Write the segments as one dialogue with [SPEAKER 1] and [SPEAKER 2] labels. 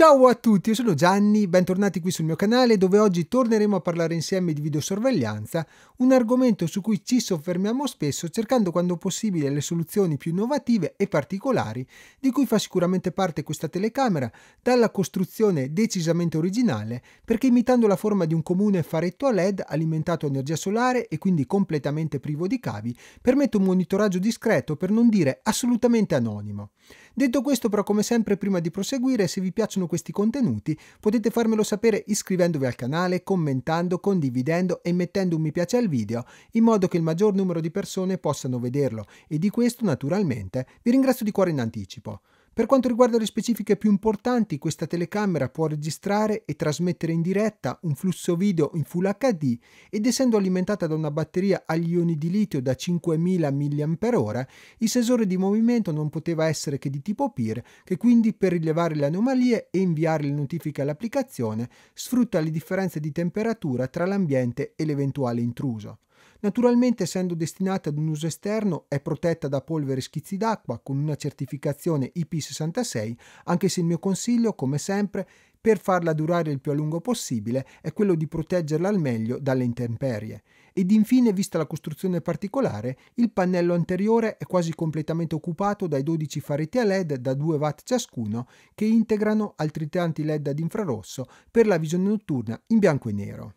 [SPEAKER 1] Ciao a tutti, io sono Gianni, bentornati qui sul mio canale dove oggi torneremo a parlare insieme di videosorveglianza, un argomento su cui ci soffermiamo spesso cercando quando possibile le soluzioni più innovative e particolari di cui fa sicuramente parte questa telecamera dalla costruzione decisamente originale perché imitando la forma di un comune faretto a led alimentato a energia solare e quindi completamente privo di cavi permette un monitoraggio discreto per non dire assolutamente anonimo. Detto questo però come sempre prima di proseguire se vi piacciono questi contenuti potete farmelo sapere iscrivendovi al canale, commentando, condividendo e mettendo un mi piace al video in modo che il maggior numero di persone possano vederlo e di questo naturalmente vi ringrazio di cuore in anticipo. Per quanto riguarda le specifiche più importanti, questa telecamera può registrare e trasmettere in diretta un flusso video in Full HD ed essendo alimentata da una batteria agli ioni di litio da 5000 mAh, il sensore di movimento non poteva essere che di tipo PIR, che quindi per rilevare le anomalie e inviare le notifiche all'applicazione sfrutta le differenze di temperatura tra l'ambiente e l'eventuale intruso. Naturalmente, essendo destinata ad un uso esterno, è protetta da polvere e schizzi d'acqua con una certificazione IP66, anche se il mio consiglio, come sempre, per farla durare il più a lungo possibile è quello di proteggerla al meglio dalle intemperie. Ed infine, vista la costruzione particolare, il pannello anteriore è quasi completamente occupato dai 12 faretti a LED da 2 watt ciascuno che integrano altri tanti LED ad infrarosso per la visione notturna in bianco e nero.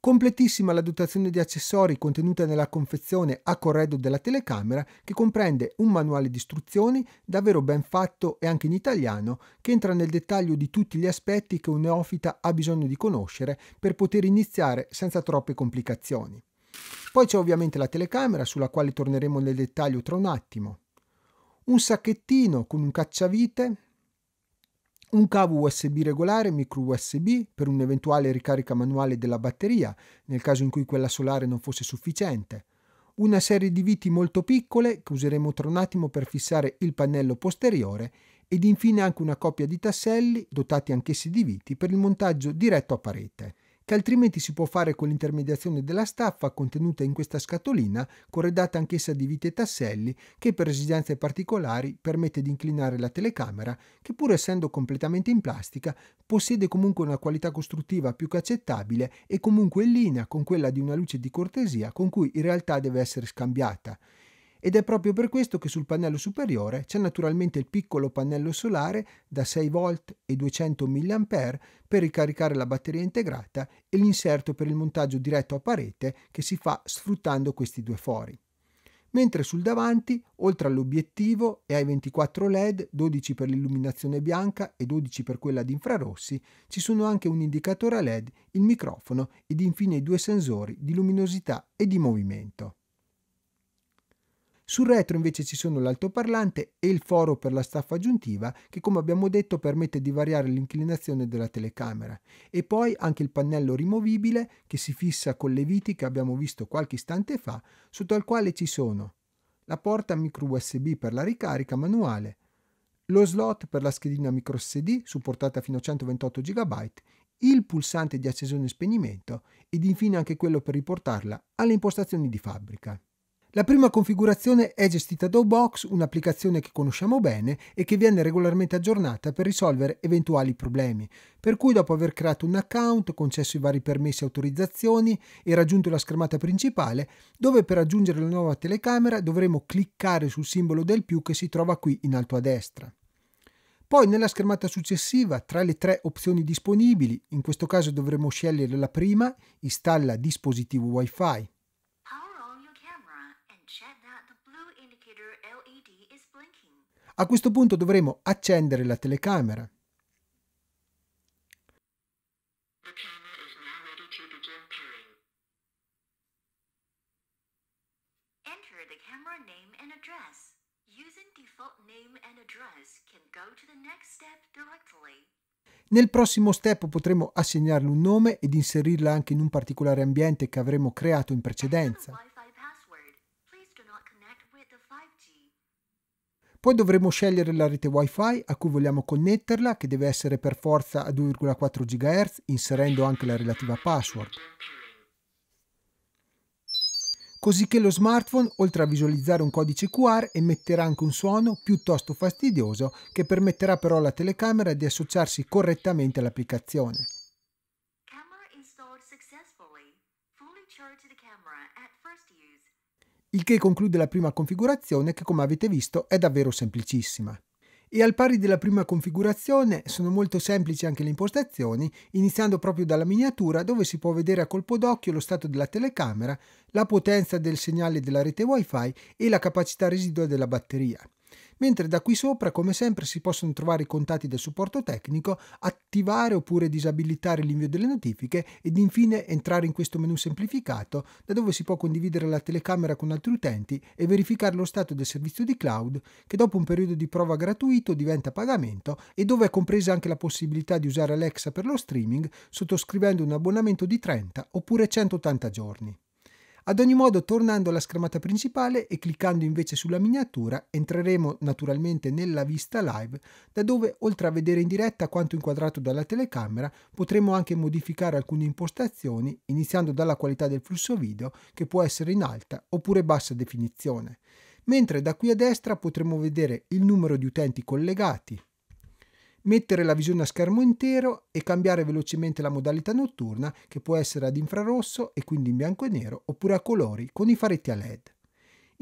[SPEAKER 1] Completissima la dotazione di accessori contenuta nella confezione a corredo della telecamera che comprende un manuale di istruzioni davvero ben fatto e anche in italiano che entra nel dettaglio di tutti gli aspetti che un neofita ha bisogno di conoscere per poter iniziare senza troppe complicazioni. Poi c'è ovviamente la telecamera sulla quale torneremo nel dettaglio tra un attimo. Un sacchettino con un cacciavite un cavo USB regolare micro USB per un'eventuale ricarica manuale della batteria, nel caso in cui quella solare non fosse sufficiente, una serie di viti molto piccole che useremo tra un attimo per fissare il pannello posteriore ed infine anche una coppia di tasselli dotati anch'essi di viti per il montaggio diretto a parete che altrimenti si può fare con l'intermediazione della staffa contenuta in questa scatolina, corredata anch'essa di vite e tasselli, che per esigenze particolari permette di inclinare la telecamera, che pur essendo completamente in plastica, possiede comunque una qualità costruttiva più che accettabile e comunque in linea con quella di una luce di cortesia con cui in realtà deve essere scambiata ed è proprio per questo che sul pannello superiore c'è naturalmente il piccolo pannello solare da 6V e 200 mAh per ricaricare la batteria integrata e l'inserto per il montaggio diretto a parete che si fa sfruttando questi due fori. Mentre sul davanti, oltre all'obiettivo e ai 24 LED, 12 per l'illuminazione bianca e 12 per quella di infrarossi, ci sono anche un indicatore LED, il microfono ed infine i due sensori di luminosità e di movimento. Sul retro invece ci sono l'altoparlante e il foro per la staffa aggiuntiva che come abbiamo detto permette di variare l'inclinazione della telecamera e poi anche il pannello rimovibile che si fissa con le viti che abbiamo visto qualche istante fa sotto al quale ci sono la porta micro USB per la ricarica manuale, lo slot per la schedina micro SD supportata fino a 128 GB, il pulsante di accesione e spegnimento ed infine anche quello per riportarla alle impostazioni di fabbrica. La prima configurazione è gestita da Obox, un'applicazione che conosciamo bene e che viene regolarmente aggiornata per risolvere eventuali problemi, per cui dopo aver creato un account, concesso i vari permessi e autorizzazioni e raggiunto la schermata principale, dove per aggiungere la nuova telecamera dovremo cliccare sul simbolo del più che si trova qui in alto a destra. Poi nella schermata successiva, tra le tre opzioni disponibili, in questo caso dovremo scegliere la prima, installa dispositivo Wi-Fi. A questo punto dovremo accendere la telecamera. Nel prossimo step potremo assegnarle un nome ed inserirla anche in un particolare ambiente che avremo creato in precedenza. Poi dovremo scegliere la rete WiFi a cui vogliamo connetterla, che deve essere per forza a 2,4 GHz, inserendo anche la relativa password. Così che lo smartphone, oltre a visualizzare un codice QR, emetterà anche un suono piuttosto fastidioso che permetterà però alla telecamera di associarsi correttamente all'applicazione. il che conclude la prima configurazione che come avete visto è davvero semplicissima. E al pari della prima configurazione sono molto semplici anche le impostazioni, iniziando proprio dalla miniatura dove si può vedere a colpo d'occhio lo stato della telecamera, la potenza del segnale della rete wifi e la capacità residua della batteria mentre da qui sopra come sempre si possono trovare i contatti del supporto tecnico, attivare oppure disabilitare l'invio delle notifiche ed infine entrare in questo menu semplificato da dove si può condividere la telecamera con altri utenti e verificare lo stato del servizio di cloud che dopo un periodo di prova gratuito diventa pagamento e dove è compresa anche la possibilità di usare Alexa per lo streaming sottoscrivendo un abbonamento di 30 oppure 180 giorni. Ad ogni modo, tornando alla schermata principale e cliccando invece sulla miniatura, entreremo naturalmente nella vista live, da dove, oltre a vedere in diretta quanto inquadrato dalla telecamera, potremo anche modificare alcune impostazioni, iniziando dalla qualità del flusso video, che può essere in alta oppure bassa definizione. Mentre da qui a destra potremo vedere il numero di utenti collegati, mettere la visione a schermo intero e cambiare velocemente la modalità notturna che può essere ad infrarosso e quindi in bianco e nero oppure a colori con i faretti a led.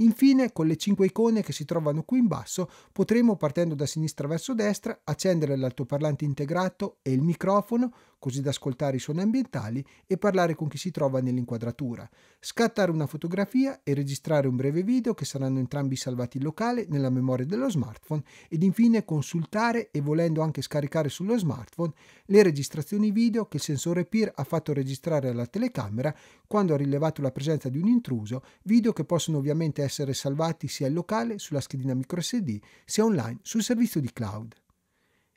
[SPEAKER 1] Infine, con le 5 icone che si trovano qui in basso, potremo, partendo da sinistra verso destra, accendere l'altoparlante integrato e il microfono così da ascoltare i suoni ambientali e parlare con chi si trova nell'inquadratura, scattare una fotografia e registrare un breve video che saranno entrambi salvati in locale nella memoria dello smartphone ed infine consultare e volendo anche scaricare sullo smartphone le registrazioni video che il sensore PIR ha fatto registrare alla telecamera quando ha rilevato la presenza di un intruso, video che possono ovviamente essere salvati sia in locale sulla schedina microSD sia online sul servizio di cloud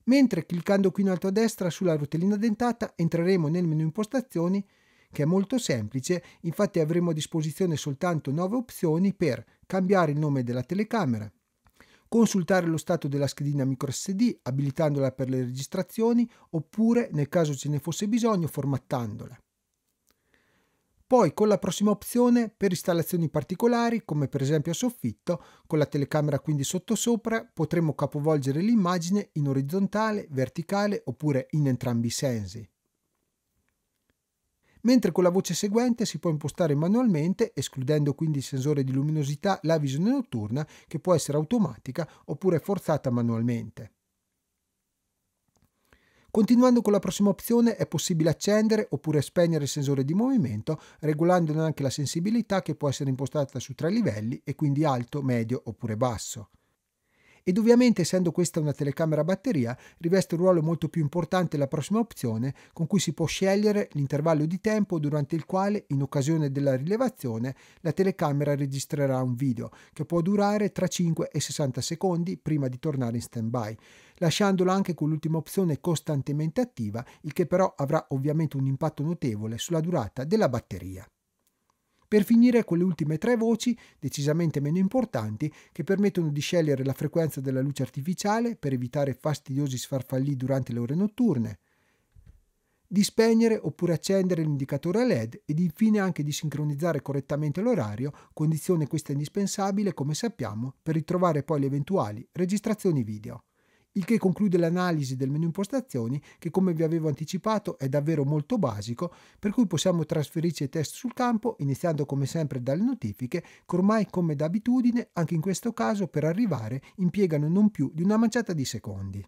[SPEAKER 1] mentre cliccando qui in alto a destra sulla rotellina dentata entreremo nel menu impostazioni che è molto semplice, infatti avremo a disposizione soltanto 9 opzioni per cambiare il nome della telecamera, consultare lo stato della schedina microSD abilitandola per le registrazioni oppure, nel caso ce ne fosse bisogno, formattandola poi con la prossima opzione per installazioni particolari come per esempio a soffitto con la telecamera quindi sottosopra potremo capovolgere l'immagine in orizzontale, verticale oppure in entrambi i sensi. Mentre con la voce seguente si può impostare manualmente escludendo quindi il sensore di luminosità la visione notturna che può essere automatica oppure forzata manualmente. Continuando con la prossima opzione è possibile accendere oppure spegnere il sensore di movimento regolandone anche la sensibilità che può essere impostata su tre livelli e quindi alto, medio oppure basso. Ed ovviamente essendo questa una telecamera a batteria riveste un ruolo molto più importante la prossima opzione con cui si può scegliere l'intervallo di tempo durante il quale in occasione della rilevazione la telecamera registrerà un video che può durare tra 5 e 60 secondi prima di tornare in stand by lasciandola anche con l'ultima opzione costantemente attiva il che però avrà ovviamente un impatto notevole sulla durata della batteria per finire con le ultime tre voci, decisamente meno importanti, che permettono di scegliere la frequenza della luce artificiale per evitare fastidiosi sfarfallì durante le ore notturne, di spegnere oppure accendere l'indicatore LED ed infine anche di sincronizzare correttamente l'orario, condizione questa indispensabile, come sappiamo, per ritrovare poi le eventuali registrazioni video il che conclude l'analisi del menu impostazioni che come vi avevo anticipato è davvero molto basico, per cui possiamo trasferirci ai test sul campo iniziando come sempre dalle notifiche che ormai come d'abitudine anche in questo caso per arrivare impiegano non più di una manciata di secondi.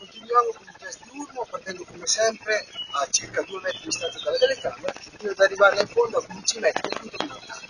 [SPEAKER 1] Continuiamo partendo come sempre a circa 2 metri di distanza dalla telecamera, fino ad arrivare in fondo a 15 metri dal punto di lontano.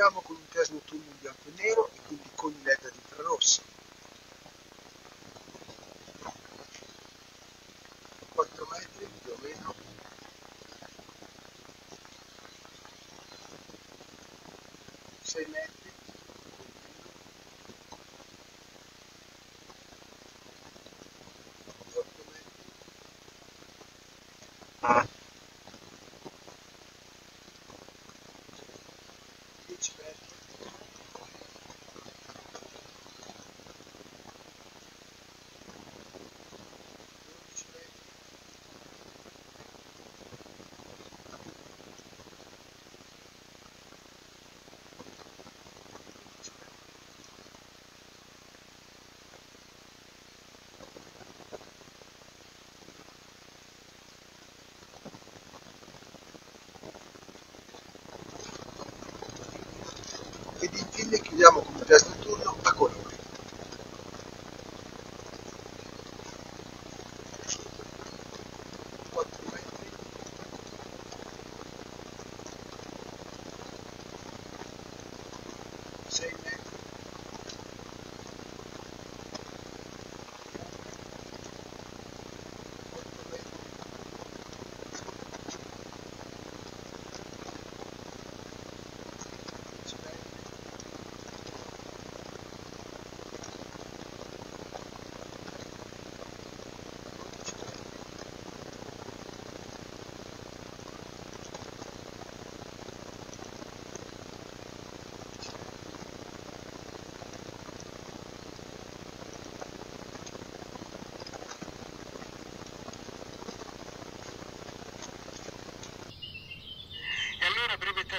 [SPEAKER 1] lavoriamo con un plasma tool bianco e nero e quindi con i led ad infrarossi. 4 metri più o meno. sei metri. ed infine chiudiamo con il jazz turno a Colombo.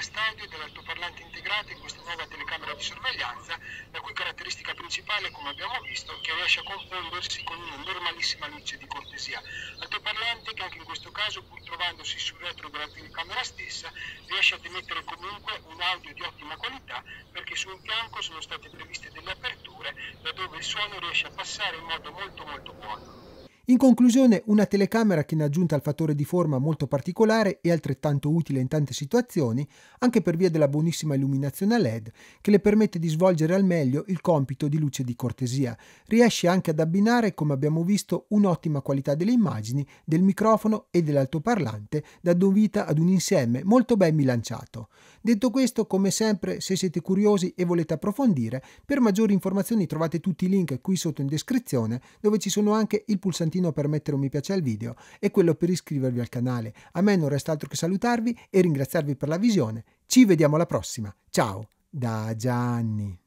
[SPEAKER 1] stadio e dell'altoparlante integrato in questa nuova telecamera di sorveglianza, la cui caratteristica principale, come abbiamo visto, è che riesce a confondersi con una normalissima luce di cortesia. Altoparlante che anche in questo caso, pur trovandosi sul retro della telecamera stessa, riesce ad emettere comunque un audio di ottima qualità perché su un fianco sono state previste delle aperture da dove il suono riesce a passare in modo molto molto buono. In conclusione, una telecamera che in aggiunta al fattore di forma molto particolare è altrettanto utile in tante situazioni, anche per via della buonissima illuminazione a LED, che le permette di svolgere al meglio il compito di luce di cortesia. Riesce anche ad abbinare, come abbiamo visto, un'ottima qualità delle immagini, del microfono e dell'altoparlante, dando vita ad un insieme molto ben bilanciato. Detto questo, come sempre, se siete curiosi e volete approfondire, per maggiori informazioni trovate tutti i link qui sotto in descrizione, dove ci sono anche il pulsante tantino per mettere un mi piace al video e quello per iscrivervi al canale. A me non resta altro che salutarvi e ringraziarvi per la visione. Ci vediamo alla prossima. Ciao da Gianni.